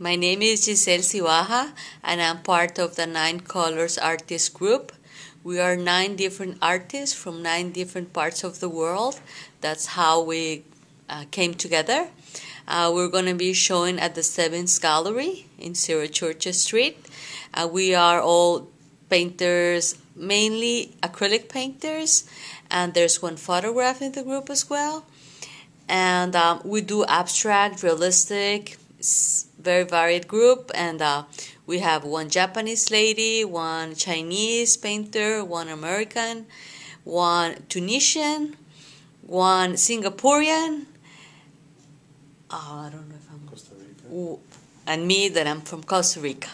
My name is Giselle Siwaha and I'm part of the Nine Colors Artist Group. We are nine different artists from nine different parts of the world. That's how we uh, came together. Uh, we're going to be showing at the Seventh Gallery in Zero Churches Street. Uh, we are all painters, mainly acrylic painters, and there's one photograph in the group as well. And um, we do abstract, realistic, very varied group and uh, we have one Japanese lady, one Chinese painter, one American, one Tunisian, one Singaporean. Oh, I don't know if I'm. Costa Rica. And me, that I'm from Costa Rica.